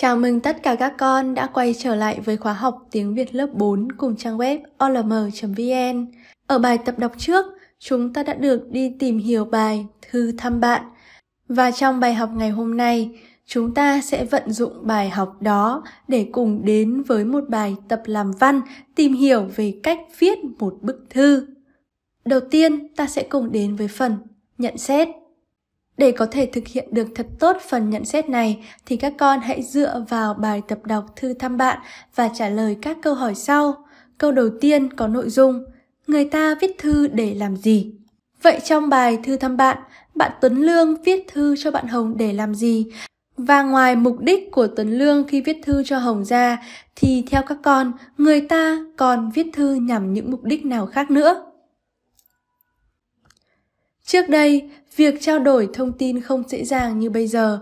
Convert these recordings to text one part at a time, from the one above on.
Chào mừng tất cả các con đã quay trở lại với khóa học tiếng Việt lớp 4 cùng trang web olm.vn. Ở bài tập đọc trước, chúng ta đã được đi tìm hiểu bài Thư thăm bạn. Và trong bài học ngày hôm nay, chúng ta sẽ vận dụng bài học đó để cùng đến với một bài tập làm văn tìm hiểu về cách viết một bức thư. Đầu tiên, ta sẽ cùng đến với phần nhận xét. Để có thể thực hiện được thật tốt phần nhận xét này thì các con hãy dựa vào bài tập đọc thư thăm bạn và trả lời các câu hỏi sau. Câu đầu tiên có nội dung Người ta viết thư để làm gì? Vậy trong bài thư thăm bạn, bạn Tuấn Lương viết thư cho bạn Hồng để làm gì? Và ngoài mục đích của Tuấn Lương khi viết thư cho Hồng ra thì theo các con, người ta còn viết thư nhằm những mục đích nào khác nữa? Trước đây, việc trao đổi thông tin không dễ dàng như bây giờ.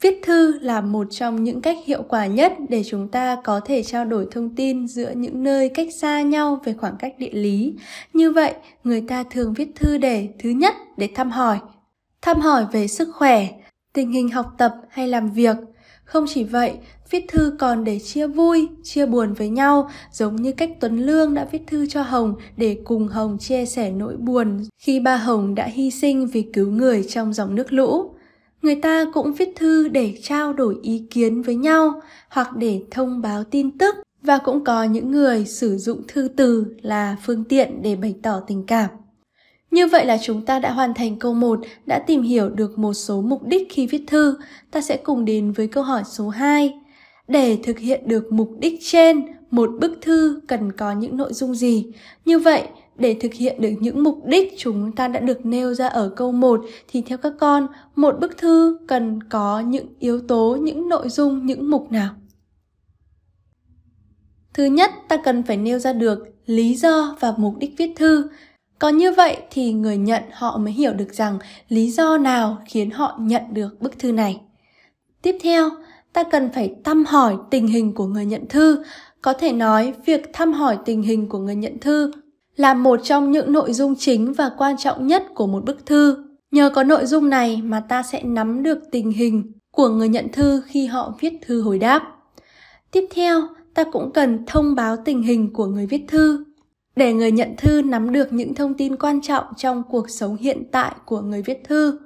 Viết thư là một trong những cách hiệu quả nhất để chúng ta có thể trao đổi thông tin giữa những nơi cách xa nhau về khoảng cách địa lý. Như vậy, người ta thường viết thư để thứ nhất để thăm hỏi, thăm hỏi về sức khỏe, tình hình học tập hay làm việc không chỉ vậy viết thư còn để chia vui chia buồn với nhau giống như cách tuấn lương đã viết thư cho hồng để cùng hồng chia sẻ nỗi buồn khi ba hồng đã hy sinh vì cứu người trong dòng nước lũ người ta cũng viết thư để trao đổi ý kiến với nhau hoặc để thông báo tin tức và cũng có những người sử dụng thư từ là phương tiện để bày tỏ tình cảm như vậy là chúng ta đã hoàn thành câu 1, đã tìm hiểu được một số mục đích khi viết thư. Ta sẽ cùng đến với câu hỏi số 2. Để thực hiện được mục đích trên, một bức thư cần có những nội dung gì? Như vậy, để thực hiện được những mục đích chúng ta đã được nêu ra ở câu 1 thì theo các con, một bức thư cần có những yếu tố, những nội dung, những mục nào? Thứ nhất, ta cần phải nêu ra được lý do và mục đích viết thư còn như vậy thì người nhận họ mới hiểu được rằng lý do nào khiến họ nhận được bức thư này tiếp theo ta cần phải thăm hỏi tình hình của người nhận thư có thể nói việc thăm hỏi tình hình của người nhận thư là một trong những nội dung chính và quan trọng nhất của một bức thư nhờ có nội dung này mà ta sẽ nắm được tình hình của người nhận thư khi họ viết thư hồi đáp tiếp theo ta cũng cần thông báo tình hình của người viết thư để người nhận thư nắm được những thông tin quan trọng trong cuộc sống hiện tại của người viết thư.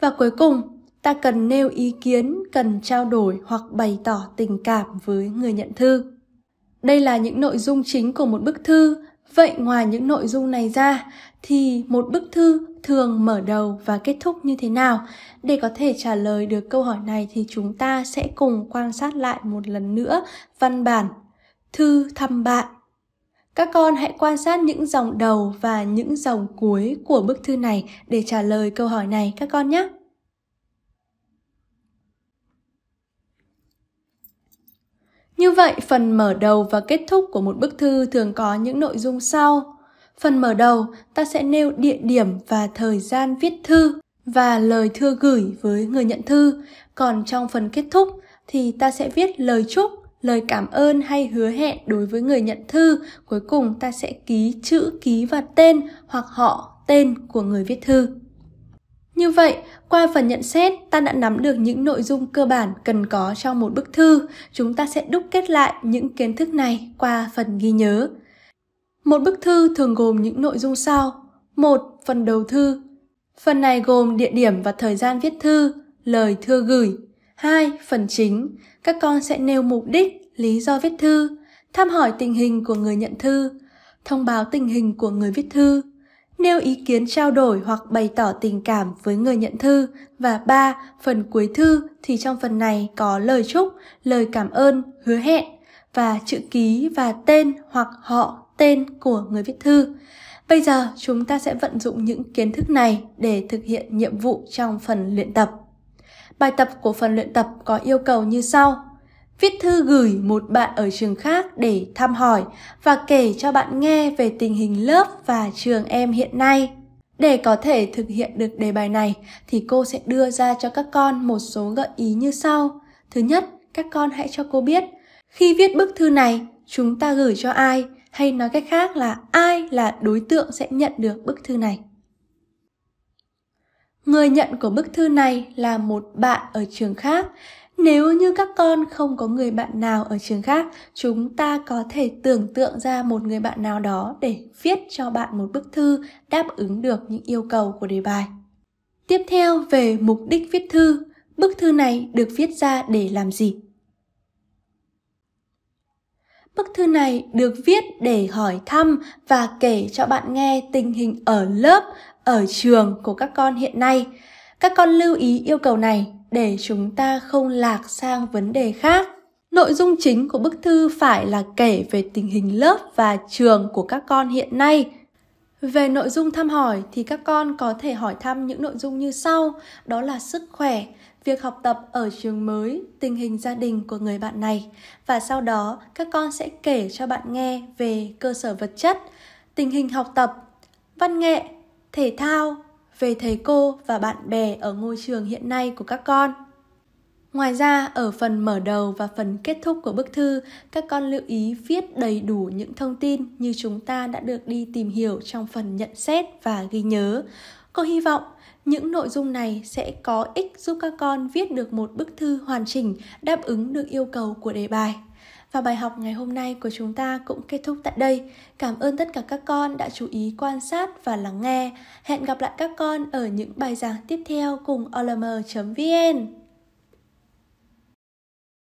Và cuối cùng, ta cần nêu ý kiến, cần trao đổi hoặc bày tỏ tình cảm với người nhận thư. Đây là những nội dung chính của một bức thư. Vậy ngoài những nội dung này ra thì một bức thư thường mở đầu và kết thúc như thế nào? Để có thể trả lời được câu hỏi này thì chúng ta sẽ cùng quan sát lại một lần nữa văn bản thư thăm bạn các con hãy quan sát những dòng đầu và những dòng cuối của bức thư này để trả lời câu hỏi này các con nhé. Như vậy, phần mở đầu và kết thúc của một bức thư thường có những nội dung sau. Phần mở đầu, ta sẽ nêu địa điểm và thời gian viết thư và lời thư gửi với người nhận thư. Còn trong phần kết thúc thì ta sẽ viết lời chúc lời cảm ơn hay hứa hẹn đối với người nhận thư cuối cùng ta sẽ ký chữ ký và tên hoặc họ tên của người viết thư như vậy, qua phần nhận xét, ta đã nắm được những nội dung cơ bản cần có trong một bức thư. Chúng ta sẽ đúc kết lại những kiến thức này qua phần ghi nhớ. Một bức thư thường gồm những nội dung sau. một Phần đầu thư. Phần này gồm địa điểm và thời gian viết thư, lời thưa gửi, 2. Phần chính. Các con sẽ nêu mục đích, lý do viết thư, tham hỏi tình hình của người nhận thư, thông báo tình hình của người viết thư, nêu ý kiến trao đổi hoặc bày tỏ tình cảm với người nhận thư và 3. Phần cuối thư thì trong phần này có lời chúc, lời cảm ơn, hứa hẹn và chữ ký và tên hoặc họ tên của người viết thư. Bây giờ chúng ta sẽ vận dụng những kiến thức này để thực hiện nhiệm vụ trong phần luyện tập. Bài tập của phần luyện tập có yêu cầu như sau. Viết thư gửi một bạn ở trường khác để thăm hỏi và kể cho bạn nghe về tình hình lớp và trường em hiện nay. Để có thể thực hiện được đề bài này thì cô sẽ đưa ra cho các con một số gợi ý như sau. Thứ nhất, các con hãy cho cô biết khi viết bức thư này chúng ta gửi cho ai hay nói cách khác là ai là đối tượng sẽ nhận được bức thư này. Người nhận của bức thư này là một bạn ở trường khác. Nếu như các con không có người bạn nào ở trường khác, chúng ta có thể tưởng tượng ra một người bạn nào đó để viết cho bạn một bức thư đáp ứng được những yêu cầu của đề bài. Tiếp theo về mục đích viết thư, bức thư này được viết ra để làm gì? Bức thư này được viết để hỏi thăm và kể cho bạn nghe tình hình ở lớp ở trường của các con hiện nay các con lưu ý yêu cầu này để chúng ta không lạc sang vấn đề khác nội dung chính của bức thư phải là kể về tình hình lớp và trường của các con hiện nay về nội dung thăm hỏi thì các con có thể hỏi thăm những nội dung như sau, đó là sức khỏe, việc học tập ở trường mới, tình hình gia đình của người bạn này và sau đó các con sẽ kể cho bạn nghe về cơ sở vật chất, tình hình học tập, văn nghệ thể thao, về thầy cô và bạn bè ở ngôi trường hiện nay của các con. Ngoài ra, ở phần mở đầu và phần kết thúc của bức thư, các con lưu ý viết đầy đủ những thông tin như chúng ta đã được đi tìm hiểu trong phần nhận xét và ghi nhớ. Cô hy vọng những nội dung này sẽ có ích giúp các con viết được một bức thư hoàn chỉnh đáp ứng được yêu cầu của đề bài. Và bài học ngày hôm nay của chúng ta cũng kết thúc tại đây. Cảm ơn tất cả các con đã chú ý quan sát và lắng nghe. Hẹn gặp lại các con ở những bài giảng tiếp theo cùng olm.vn.